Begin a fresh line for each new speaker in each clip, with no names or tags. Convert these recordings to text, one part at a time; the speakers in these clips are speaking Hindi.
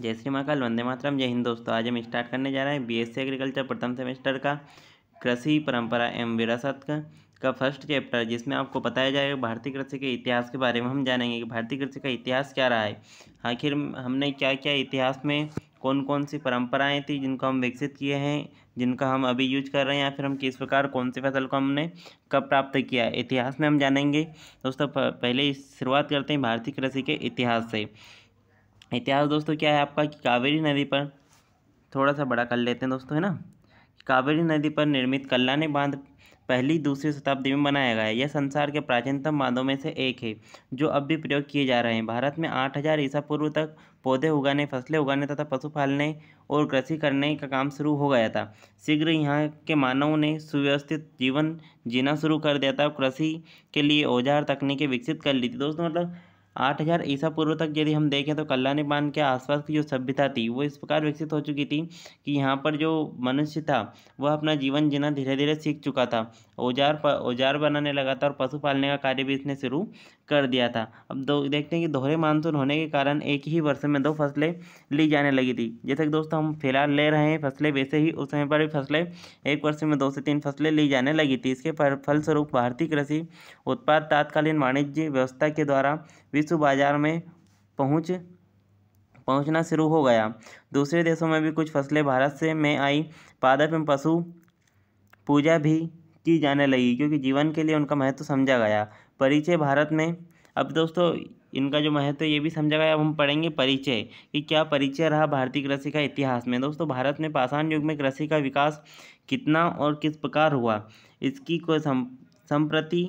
जय श्री महाकाल वंदे मातरम जय हिंद दोस्तों आज हम स्टार्ट करने जा रहे हैं बीएससी एग्रीकल्चर प्रथम सेमेस्टर का कृषि परंपरा एवं विरासत का, का फर्स्ट चैप्टर जिसमें आपको बताया जाएगा भारतीय कृषि के इतिहास के बारे में हम जानेंगे कि भारतीय कृषि का इतिहास क्या रहा है आखिर हमने क्या क्या इतिहास में कौन कौन सी परंपराएं थी जिनको हम विकसित किए हैं जिनका हम अभी यूज कर रहे हैं या फिर हम किस प्रकार कौन सी फसल को हमने कब प्राप्त किया इतिहास में हम जानेंगे दोस्तों पहले शुरुआत करते हैं भारतीय कृषि के इतिहास से इतिहास दोस्तों क्या है आपका कि कावेरी नदी पर थोड़ा सा बड़ा कर लेते हैं दोस्तों है ना कावेरी नदी पर निर्मित कल्लाने बांध पहली दूसरी शताब्दी में बनाया गया है यह संसार के प्राचीनतम बांधों में से एक है जो अब भी प्रयोग किए जा रहे हैं भारत में आठ हज़ार ईसा पूर्व तक पौधे उगाने फसलें उगाने तथा पशु पालने और कृषि करने का काम शुरू हो गया था शीघ्र यहाँ के मानवों ने सुव्यवस्थित जीवन जीना शुरू कर दिया था कृषि के लिए औजार तकनीकें विकसित कर ली थी दोस्तों मतलब आठ हज़ार ईसा पूर्व तक यदि हम देखें तो कल्याणी बांध के आसपास की जो सभ्यता थी वो इस प्रकार विकसित हो चुकी थी कि यहाँ पर जो मनुष्य था वह अपना जीवन जीना धीरे धीरे सीख चुका था औजार औजार बनाने लगा था और पशु पालने का कार्य भी इसने शुरू कर दिया था अब दो देखते हैं कि दोहरे मानसून होने के कारण एक ही वर्ष में दो फसलें ली जाने लगी थी जैसे कि दोस्तों हम फिलहाल ले रहे हैं फसलें वैसे ही उस समय पर भी फसलें एक वर्ष में दो से तीन फसलें ली जाने लगी थी इसके फलस्वरूप भारतीय कृषि उत्पाद तात्कालीन वाणिज्य व्यवस्था के द्वारा विश्व बाजार में पहुँच पहुँचना शुरू हो गया दूसरे देशों में भी कुछ फसलें भारत से में आई पादप में पशु पूजा भी की जाने लगी क्योंकि जीवन के लिए उनका महत्व समझा गया परिचय भारत में अब दोस्तों इनका जो महत्व है ये भी समझा गया अब हम पढ़ेंगे परिचय कि क्या परिचय रहा भारतीय कृषि का इतिहास में दोस्तों भारत में पाषाण युग में कृषि का विकास कितना और किस प्रकार हुआ इसकी कोई संप्रति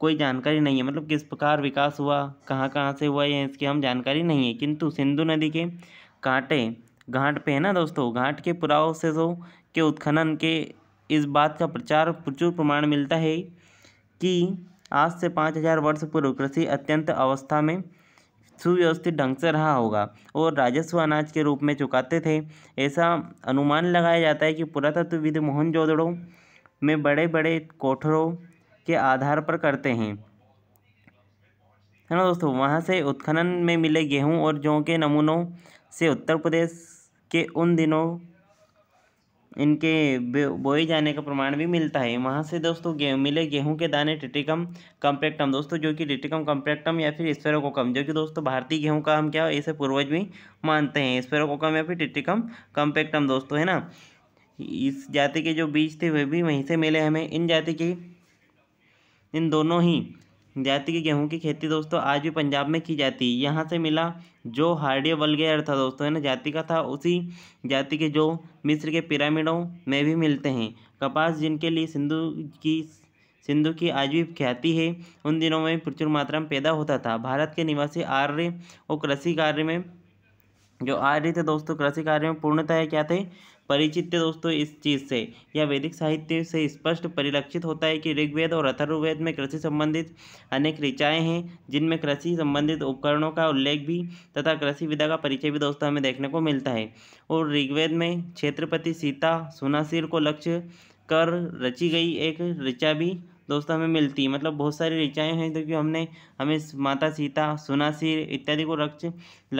कोई जानकारी नहीं है मतलब किस प्रकार विकास हुआ कहाँ कहाँ से हुआ यह इसकी हम जानकारी नहीं है किंतु सिंधु नदी के कांटे घाट पे है ना दोस्तों घाट के जो के उत्खनन के इस बात का प्रचार प्रचुर प्रमाण मिलता है कि आज से पाँच हजार वर्ष पूर्व कृषि अत्यंत अवस्था में सुव्यवस्थित ढंग से रहा होगा और राजस्व अनाज के रूप में चुकाते थे ऐसा अनुमान लगाया जाता है कि पुरातत्वविद मोहनजोदड़ों में बड़े बड़े कोठरों के आधार पर करते हैं है ना दोस्तों वहाँ से उत्खनन में मिले गेहूं और जौ के नमूनों से उत्तर प्रदेश के उन दिनों इनके बोए जाने का प्रमाण भी मिलता है वहाँ से दोस्तों गे, मिले गेहूं के दाने टिटिकम कम्पेक्टम दोस्तों जो कि टिटिकम कम्प्रेक्टम या फिर स्पेरोकोकम जो कि दोस्तों भारतीय गेहूं का हम क्या इसे पूर्वज भी मानते हैं स्पेरोकोकम या फिर टिटिकम कम्पेक्टम दोस्तों है ना इस जाति के जो बीज थे वे भी वहीं से मिले हमें इन जाति के इन दोनों ही जाति के गेहूं की खेती दोस्तों आज भी पंजाब में की जाती है यहाँ से मिला जो हार्डिया वलगेयर था दोस्तों है ना जाति का था उसी जाति के जो मिस्र के पिरामिडों में भी मिलते हैं कपास जिनके लिए सिंधु की सिंधु की आज भी ख्याति है उन दिनों में प्रचुर मात्रा में पैदा होता था भारत के निवासी आर्य और कृषि कार्य में जो आर्य थे दोस्तों कृषि कार्य में पूर्णतः क्या थे परिचित थे दोस्तों इस चीज़ से यह वैदिक साहित्य से स्पष्ट परिलक्षित होता है कि ऋग्वेद और अथर्ववेद में कृषि संबंधित अनेक ऋचाएँ हैं जिनमें कृषि संबंधित उपकरणों का उल्लेख भी तथा कृषि विधा का परिचय भी दोस्तों हमें देखने को मिलता है और ऋग्वेद में क्षेत्रपति सीता सुनासिर को लक्ष्य कर रची गई एक ऋचा भी दोस्तों हमें मिलती है मतलब बहुत सारी ऋचाएँ हैं जो कि हमने हमें माता सीता सुनासिर इत्यादि को लक्ष्य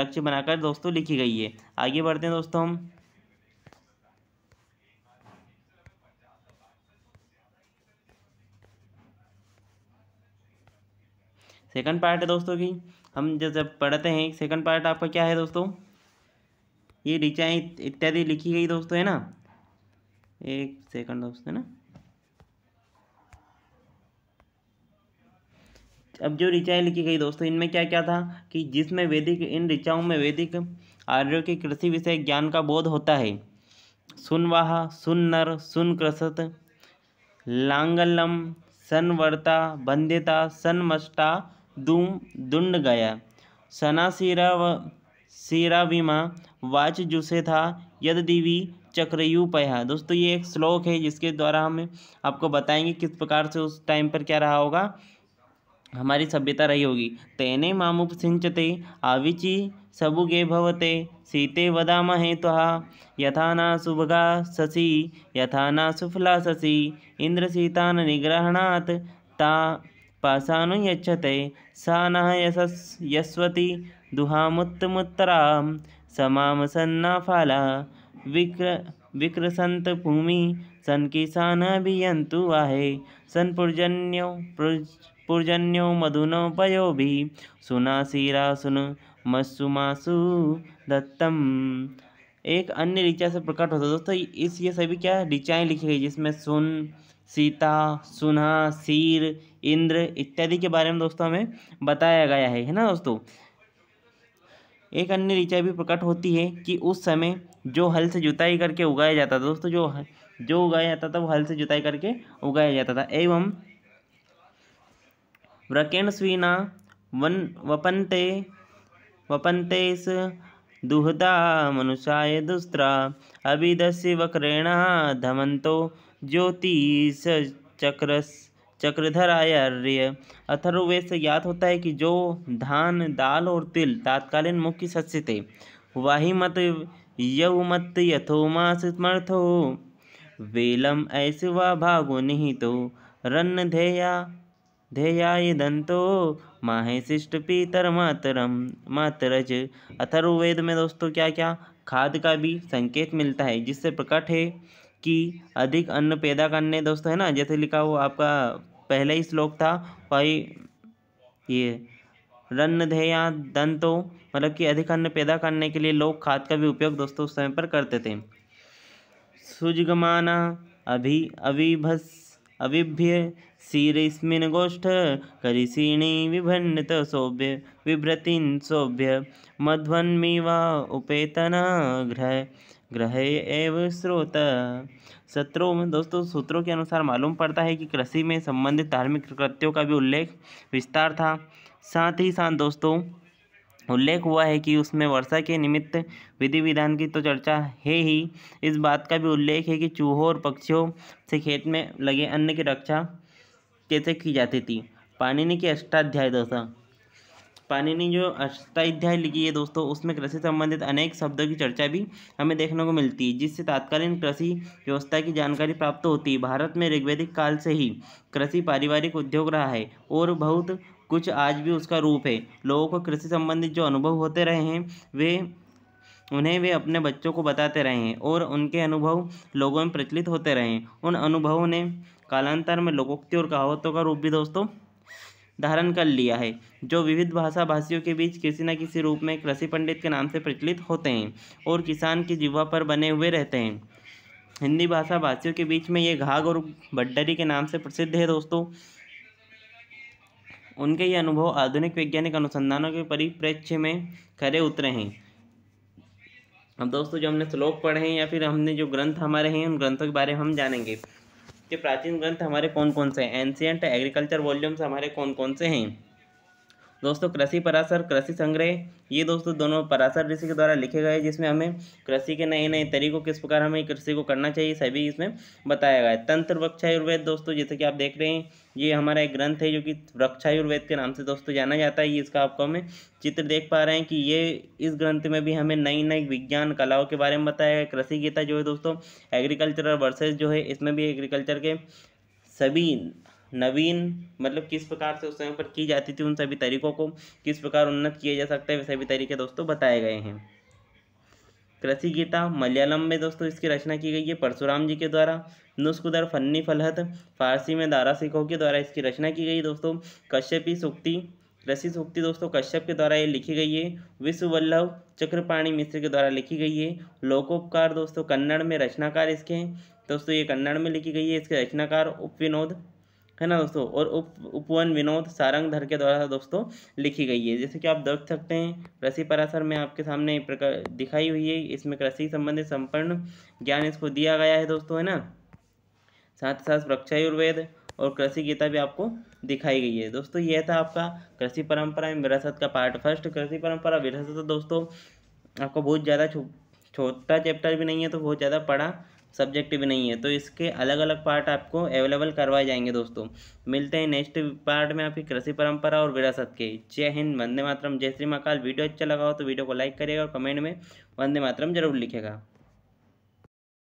लक्ष्य बनाकर दोस्तों लिखी गई है आगे बढ़ते हैं दोस्तों हम सेकंड पार्ट है दोस्तों की हम जैसे पढ़ते हैं सेकंड पार्ट आपका क्या है दोस्तों ये ऋचाएँ इत्यादि लिखी गई दोस्तों है ना एक सेकंड दोस्तों है ना अब जो ऋचाएँ लिखी गई दोस्तों इनमें क्या क्या था कि जिसमें वैदिक इन ऋचाओं में वैदिक आर्यों के कृषि विषय ज्ञान का बोध होता है सुनवाहा सुन्नर सुनकृसत लांगलम सनवर्ता बंध्यता सनमष्टा दुम दुंड गया सना सिरा व सिरा विमा वाच जुसे था यद दिवी चक्रयु पया दोस्तों ये एक श्लोक है जिसके द्वारा हम आपको बताएंगे किस प्रकार से उस टाइम पर क्या रहा होगा हमारी सभ्यता रही होगी तेने मामुप सिंचते आविचि सबुगे भवते सीते वदा महे तो यथा न सुभगा ससी यथा न सुफला ससी इंद्र सीता निग्रहणात् ता पाशानु यच्छते सा नः यशस् यस्वती समाम सन्ना फाला विक्र विक्रसंत भूमि सन किसान यंतु वाहे सन पुर्जन्यो पुर्जन्यो मधुनो पयो भी सुनासीरा सुन मसुमासु दत्तम एक अन्य ऋचा से प्रकट होता है दोस्तों इस ये सभी क्या ऋचाएँ लिखी गई जिसमें सुन सीता सुना सीर इंद्र इत्यादि के बारे में दोस्तों हमें बताया गया है है ना दोस्तों एक अन्य ऋचा भी प्रकट होती है कि उस समय जो हल से जुताई करके उगाया जाता था दोस्तों जो जो उगाया जाता था वो हल से जुताई करके उगाया जाता था एवं व्रकेण स्वीना वन वपनते वपनते दुहता मनुषाय दुस्त्रा अभिदस्य वक्रेण धमन्तो ज्योतिष चक्रस चक्रधरायर्य अथर्वे से ज्ञात होता है कि जो धान दाल और तिल तात्कालीन मुख्य सस्य थे वही मत यौमत यथोमा स्मर्थो वेलम ऐसे व भागो निहितो धेया ध्येयादंतो माहिशिष्ट पीतर मातरम मातरज अथर्ववेद में दोस्तों क्या क्या खाद का भी संकेत मिलता है जिससे प्रकट है कि अधिक अन्न पैदा करने दोस्तों है ना जैसे लिखा हो आपका पहला ही श्लोक था भाई ये ध्येया दंतो मतलब कि अधिक अन्न पैदा करने के लिए लोग खाद का भी उपयोग दोस्तों उस समय पर करते थे सुजगमाना अभी अभिभस अविभ्य शिरस्मिन् गोष्ठ करिषीणी विभन्नत शोभ्य मध्वन्मी शोभ्य मध्वन्मिवा ग्रह ग्रह एव स्रोत सत्रों में दोस्तों सूत्रों के अनुसार मालूम पड़ता है कि कृषि में संबंधित धार्मिक कृत्यों का भी उल्लेख विस्तार था साथ ही साथ दोस्तों उल्लेख हुआ है कि उसमें वर्षा के निमित्त विधि विधान की तो चर्चा है ही इस बात का भी उल्लेख है कि चूहों और पक्षियों से खेत में लगे अन्न की रक्षा कैसे की जाती थी पानिनी की अष्टाध्याय दशा पानिनी जो अष्टाध्याय लिखी है दोस्तों उसमें कृषि संबंधित अनेक शब्दों की चर्चा भी हमें देखने को मिलती है जिससे तात्कालीन कृषि व्यवस्था की जानकारी प्राप्त होती है भारत में ऋग्वेदिक काल से ही कृषि पारिवारिक उद्योग रहा है और बहुत कुछ आज भी उसका रूप है लोगों को कृषि संबंधित जो अनुभव होते रहे हैं वे उन्हें वे अपने बच्चों को बताते रहे हैं और उनके अनुभव लोगों में प्रचलित होते रहे हैं उन अनुभवों ने कालांतर में लोकोक्ति और कहावतों का रूप भी दोस्तों धारण कर लिया है जो विविध भाषा भाषियों के बीच किसी न किसी रूप में कृषि पंडित के नाम से प्रचलित होते हैं और किसान की जीवा पर बने हुए रहते हैं हिंदी भाषा भाषियों के बीच में ये घाघ और भड्डरी के नाम से प्रसिद्ध है दोस्तों उनके ये अनुभव आधुनिक वैज्ञानिक अनुसंधानों के परिप्रेक्ष्य में खरे उतरे हैं अब दोस्तों जो हमने श्लोक पढ़े हैं या फिर हमने जो ग्रंथ हमारे हैं उन ग्रंथों के बारे में हम जानेंगे कि प्राचीन ग्रंथ हमारे कौन कौन से हैं एंशियंट एग्रीकल्चर वॉल्यूम्स हमारे कौन कौन से हैं दोस्तों कृषि पराशर कृषि संग्रह ये दोस्तों दोनों पराशर ऋषि के द्वारा लिखे गए जिसमें हमें कृषि के नए नए तरीकों किस प्रकार हमें कृषि को करना चाहिए सभी इसमें बताया गया है तंत्र वृक्षायुर्वेद दोस्तों जैसे कि आप देख रहे हैं ये हमारा एक ग्रंथ है जो कि वृक्षायुर्वेद के नाम से दोस्तों जाना जाता है ये इसका आपको हमें चित्र देख पा रहे हैं कि ये इस ग्रंथ में भी हमें नई नई विज्ञान कलाओं के बारे में बताया गया कृषि गीता जो है दोस्तों एग्रीकल्चरल वर्सेज जो है इसमें भी एग्रीकल्चर के सभी नवीन मतलब किस प्रकार से उस समय पर की जाती थी उन सभी तरीकों को किस प्रकार उन्नत किए जा सकते हैं वे सभी तरीके दोस्तों बताए गए हैं कृषि गीता मलयालम में दोस्तों इसकी रचना की गई है परशुराम जी के द्वारा नुस्कुदर फन्नी फलहत फारसी में दारा सिखों के द्वारा इसकी रचना की गई दोस्तों कश्यपी सुक्ति कृषि सुक्ति दोस्तों कश्यप के द्वारा ये लिखी गई है विश्ववल्लभ चक्रपाणी मिश्र के द्वारा लिखी गई है लोकोपकार दोस्तों कन्नड़ में रचनाकार इसके हैं दोस्तों ये कन्नड़ में लिखी गई है इसके रचनाकार उप है ना दोस्तों और उप उपवन विनोद सारंग धर के द्वारा दोस्तों लिखी गई है जैसे कि आप देख सकते हैं कृषि पराशर में आपके सामने प्रकार दिखाई हुई है इसमें कृषि संबंधित संपन्न ज्ञान इसको दिया गया है दोस्तों है ना साथ ही साथ वृक्षायुर्वेद और कृषि गीता भी आपको दिखाई गई है दोस्तों यह था आपका कृषि परंपरा एवं विरासत का पार्ट फर्स्ट कृषि परंपरा विरासत तो दोस्तों आपको बहुत ज़्यादा छोटा चैप्टर भी नहीं है तो बहुत ज़्यादा पढ़ा सब्जेक्ट भी नहीं है तो इसके अलग अलग पार्ट आपको अवेलेबल करवाए जाएंगे दोस्तों मिलते हैं नेक्स्ट पार्ट में आपकी कृषि परंपरा और विरासत के जय हिंद वंदे मातरम जय श्री महाकाल वीडियो अच्छा लगा हो तो वीडियो को लाइक करिएगा और कमेंट में वंदे मातरम जरूर लिखेगा